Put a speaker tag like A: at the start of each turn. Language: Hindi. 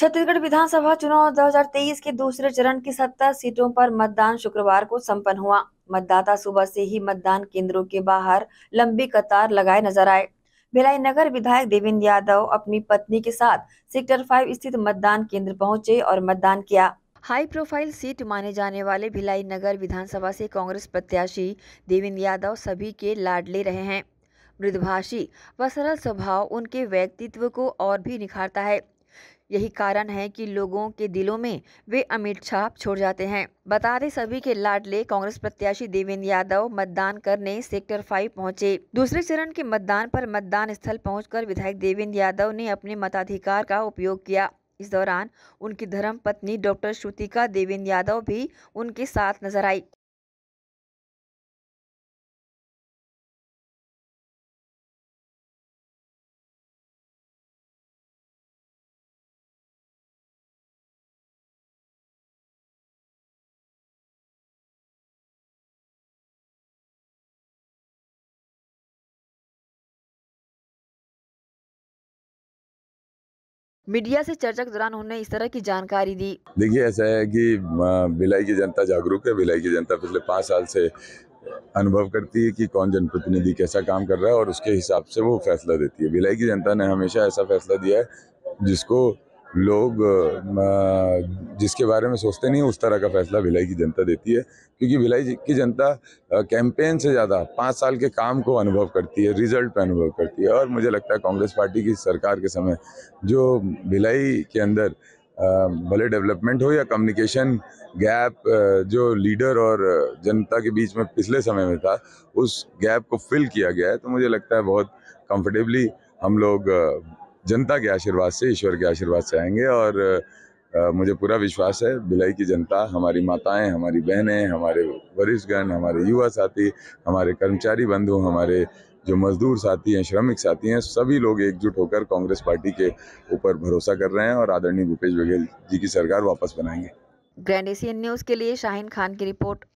A: छत्तीसगढ़ विधानसभा चुनाव 2023 के दूसरे चरण की सत्तर सीटों पर मतदान शुक्रवार को संपन्न हुआ मतदाता सुबह से ही मतदान केंद्रों के बाहर लंबी कतार लगाए नजर आए भिलाई नगर विधायक देवेंद्र यादव अपनी पत्नी के साथ सेक्टर फाइव स्थित मतदान केंद्र पहुंचे और मतदान किया हाई प्रोफाइल सीट माने जाने वाले भिलाई नगर विधानसभा से कांग्रेस प्रत्याशी देवेंद्र यादव सभी के लाडले रहे हैं मृदभाषी व सरल स्वभाव उनके व्यक्तित्व को और भी निखारता है यही कारण है कि लोगों के दिलों में वे अमिट छाप छोड़ जाते हैं बता दें सभी के लाडले कांग्रेस प्रत्याशी देवेंद्र यादव मतदान करने सेक्टर फाइव पहुंचे दूसरे चरण के मतदान पर मतदान स्थल पहुंचकर विधायक देवेंद्र यादव ने अपने मताधिकार का उपयोग किया इस दौरान उनकी धर्म पत्नी डॉक्टर श्रुतिका देवेंद्र यादव भी उनके साथ नजर आई मीडिया से चर्चा के दौरान उन्होंने इस तरह की जानकारी दी
B: देखिए ऐसा है कि भिलाई की जनता जागरूक है भिलाई की जनता पिछले पाँच साल से अनुभव करती है कि कौन जनप्रतिनिधि कैसा काम कर रहा है और उसके हिसाब से वो फैसला देती है भिलाई की जनता ने हमेशा ऐसा फैसला दिया है जिसको लोग जिसके बारे में सोचते नहीं उस तरह का फैसला भिलाई की जनता देती है क्योंकि भिलाई की जनता कैंपेन से ज़्यादा पाँच साल के काम को अनुभव करती है रिजल्ट पर अनुभव करती है और मुझे लगता है कांग्रेस पार्टी की सरकार के समय जो भिलाई के अंदर भले डेवलपमेंट हो या कम्युनिकेशन गैप जो लीडर और जनता के बीच में पिछले समय में था उस गैप को फिल किया गया है तो मुझे लगता है बहुत कंफर्टेबली हम लोग जनता के आशीर्वाद से ईश्वर के आशीर्वाद से आएंगे और आ, मुझे पूरा विश्वास है भिलाई की जनता हमारी माताएं हमारी बहनें हमारे वरिष्ठगण हमारे युवा साथी हमारे कर्मचारी बंधु हमारे जो मजदूर साथी हैं श्रमिक साथी हैं सभी लोग एकजुट होकर कांग्रेस पार्टी के ऊपर भरोसा कर रहे हैं और आदरणीय भूपेश बघेल जी की सरकार वापस बनाएंगे
A: ग्रैंड एशियन न्यूज़ के लिए शाहिन खान की रिपोर्ट